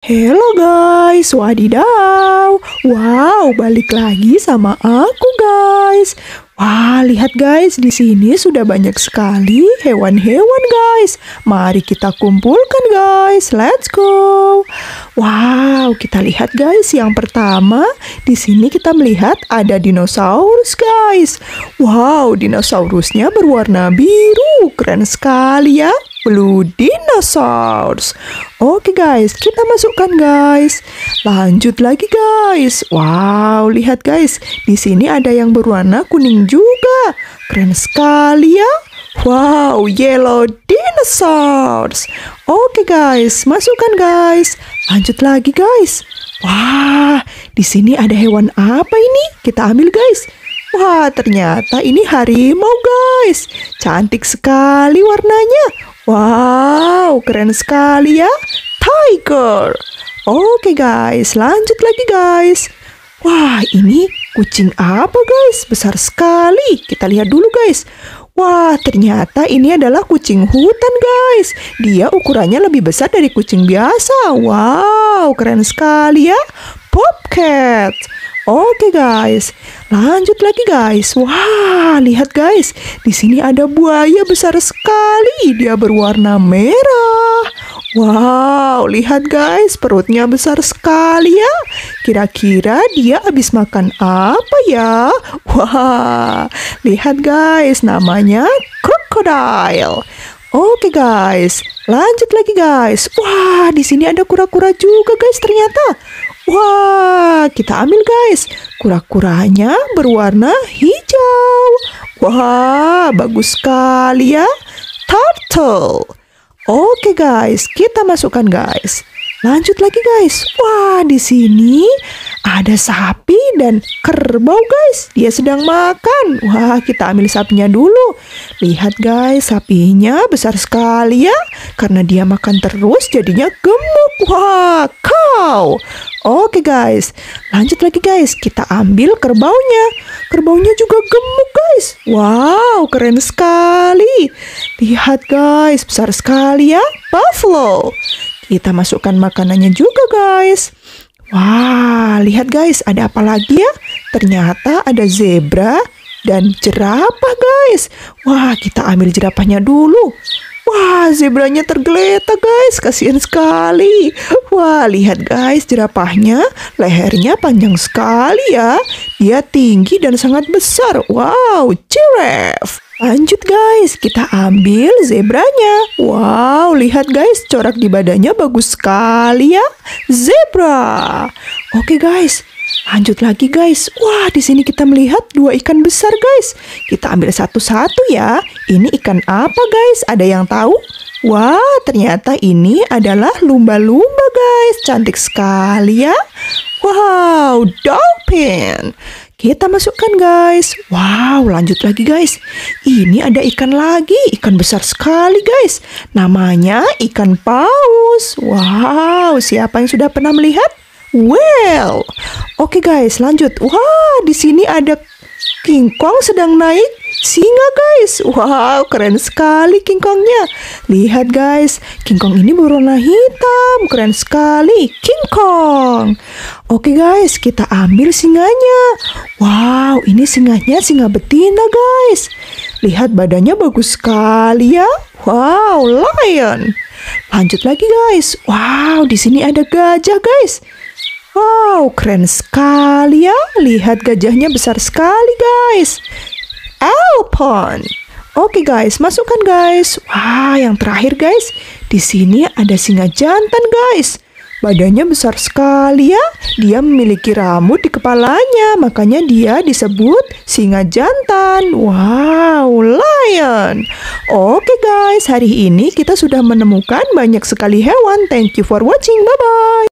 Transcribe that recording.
Hello guys, wadidaw Wow, balik lagi sama aku guys Wah, lihat guys, di sini sudah banyak sekali hewan-hewan guys Mari kita kumpulkan guys, let's go Wow, kita lihat guys, yang pertama di sini kita melihat ada dinosaurus guys Wow, dinosaurusnya berwarna biru, keren sekali ya blue dinosaurs. Oke guys, kita masukkan guys. Lanjut lagi guys. Wow, lihat guys. Di sini ada yang berwarna kuning juga. Keren sekali ya. Wow, yellow dinosaurs. Oke guys, masukkan guys. Lanjut lagi guys. Wah, di sini ada hewan apa ini? Kita ambil guys. Wah, ternyata ini harimau, guys. Cantik sekali warnanya. Wow, keren sekali ya. Tiger. Oke guys, lanjut lagi guys. Wah, ini kucing apa guys? Besar sekali. Kita lihat dulu guys. Wah, ternyata ini adalah kucing hutan guys. Dia ukurannya lebih besar dari kucing biasa. Wow, keren sekali ya. Popcat. Oke guys, lanjut lagi guys. Wah, lihat guys, di sini ada buaya besar sekali. Dia berwarna merah. Wow, lihat guys, perutnya besar sekali ya. Kira-kira dia habis makan apa ya? Wah, lihat guys, namanya crocodile. Oke guys, lanjut lagi guys. Wah, di sini ada kura-kura juga guys ternyata. Wah, kita ambil guys. Kura-kuranya berwarna hijau. Wah, bagus sekali ya. Turtle. Oke guys, kita masukkan guys. Lanjut lagi guys. Wah, di sini ada sapi dan kerbau guys. Dia sedang makan. Wah, kita ambil sapinya dulu. Lihat guys, sapinya besar sekali ya. Karena dia makan terus jadinya gemuk. Wah, kau. Oke guys, lanjut lagi guys. Kita ambil kerbaunya. Kerbaunya juga gemuk guys. Wow, keren sekali. Lihat guys, besar sekali ya. Buffalo. Kita masukkan makanannya juga guys. Wow, lihat guys, ada apa lagi ya? Ternyata ada zebra dan jerapah guys. Wah, kita ambil jerapahnya dulu. Wah, zebranya tergeletak guys, kasihan sekali. Wah, lihat guys, jerapahnya lehernya panjang sekali ya. Dia tinggi dan sangat besar. Wow, giraffe. Lanjut guys, kita ambil zebranya. Wow, lihat guys, corak di badannya bagus sekali ya. Zebra. Oke guys, lanjut lagi guys. Wah, di sini kita melihat dua ikan besar guys. Kita ambil satu-satu ya. Ini ikan apa guys? Ada yang tahu? Wah, ternyata ini adalah lumba-lumba guys. Cantik sekali ya. Wow, dolphin. Kita masukkan guys. Wow, lanjut lagi guys. Ini ada ikan lagi, ikan besar sekali guys. Namanya ikan paus. Wow, siapa yang sudah pernah melihat? Well, oke okay guys, lanjut. Wah, di sini ada King Kong sedang naik singa guys. Wow, keren sekali King Kongnya. Lihat guys, King Kong ini berwarna hitam. Keren sekali King Kong. Oke guys, kita ambil singanya. Wow, ini singanya singa betina guys. Lihat badannya bagus sekali ya. Wow, lion. Lanjut lagi guys. Wow, di sini ada gajah guys. Wow, keren sekali ya. Lihat gajahnya besar sekali, guys. Alpon. Oke guys, masukkan guys. Wah, yang terakhir guys, di sini ada singa jantan guys. Badannya besar sekali ya. Dia memiliki rambut di kepalanya, makanya dia disebut singa jantan. Wow, lion. Oke guys, hari ini kita sudah menemukan banyak sekali hewan. Thank you for watching. Bye bye.